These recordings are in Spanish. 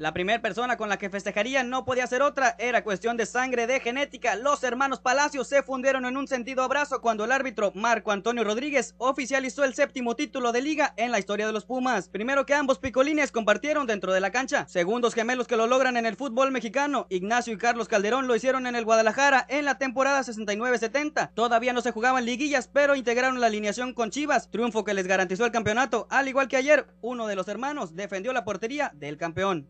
La primera persona con la que festejaría no podía ser otra, era cuestión de sangre, de genética. Los hermanos Palacios se fundieron en un sentido abrazo cuando el árbitro Marco Antonio Rodríguez oficializó el séptimo título de liga en la historia de los Pumas. Primero que ambos picolines compartieron dentro de la cancha. Segundos gemelos que lo logran en el fútbol mexicano, Ignacio y Carlos Calderón lo hicieron en el Guadalajara en la temporada 69-70. Todavía no se jugaban liguillas, pero integraron la alineación con Chivas, triunfo que les garantizó el campeonato, al igual que ayer, uno de los hermanos defendió la portería del campeón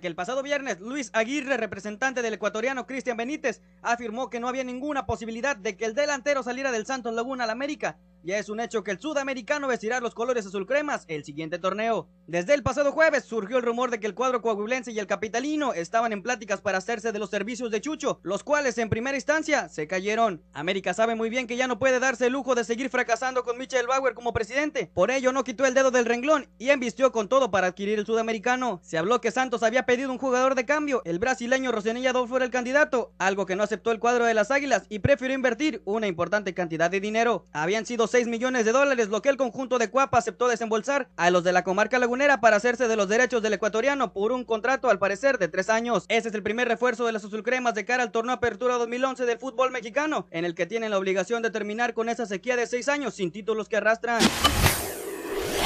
que el pasado viernes Luis Aguirre, representante del ecuatoriano Cristian Benítez, afirmó que no había ninguna posibilidad de que el delantero saliera del Santos Laguna al América, ya es un hecho que el sudamericano vestirá los colores azul cremas el siguiente torneo. Desde el pasado jueves surgió el rumor de que el cuadro coahuilense y el capitalino estaban en pláticas para hacerse de los servicios de Chucho, los cuales en primera instancia se cayeron. América sabe muy bien que ya no puede darse el lujo de seguir fracasando con Michel Bauer como presidente, por ello no quitó el dedo del renglón y embistió con todo para adquirir el sudamericano. Se habló que Santos había pedido un jugador de cambio, el brasileño Rosenilla Dolph, fuera el candidato, algo que no aceptó el cuadro de las Águilas y prefirió invertir una importante cantidad de dinero. Habían sido 6 millones de dólares, lo que el conjunto de Cuapa aceptó desembolsar a los de la comarca lagunera para hacerse de los derechos del ecuatoriano por un contrato al parecer de tres años. Ese es el primer refuerzo de las azulcremas de cara al torneo Apertura 2011 del fútbol mexicano, en el que tienen la obligación de terminar con esa sequía de seis años sin títulos que arrastran.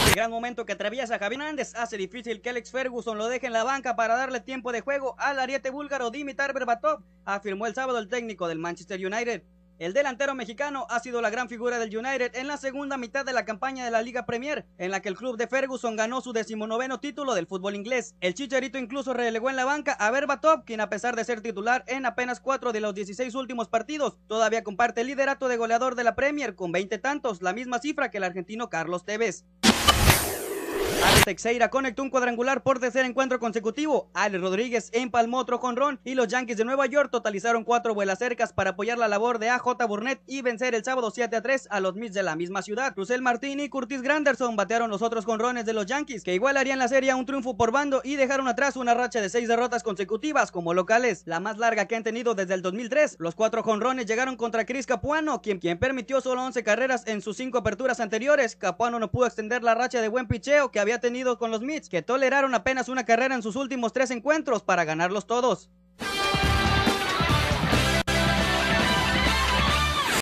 El gran momento que atraviesa Javier Hernández hace difícil que Alex Ferguson lo deje en la banca para darle tiempo de juego al ariete búlgaro Dimitar Berbatov, afirmó el sábado el técnico del Manchester United. El delantero mexicano ha sido la gran figura del United en la segunda mitad de la campaña de la Liga Premier, en la que el club de Ferguson ganó su decimonoveno título del fútbol inglés. El chicharito incluso relegó en la banca a Berbatov, quien a pesar de ser titular en apenas cuatro de los 16 últimos partidos, todavía comparte el liderato de goleador de la Premier con 20 tantos, la misma cifra que el argentino Carlos Tevez. Alex Teixeira conectó un cuadrangular por tercer encuentro consecutivo. Alex Rodríguez empalmó otro jonrón y los Yankees de Nueva York totalizaron cuatro vuelas cercas para apoyar la labor de AJ Burnett y vencer el sábado 7 a 3 a los Mets de la misma ciudad. Russell Martín y Curtis Granderson batearon los otros jonrones de los Yankees, que igual harían la serie a un triunfo por bando y dejaron atrás una racha de seis derrotas consecutivas como locales, la más larga que han tenido desde el 2003. Los cuatro jonrones llegaron contra Chris Capuano, quien, quien permitió solo 11 carreras en sus cinco aperturas anteriores. Capuano no pudo extender la racha de buen picheo que había había tenido con los Mits, que toleraron apenas una carrera en sus últimos tres encuentros para ganarlos todos.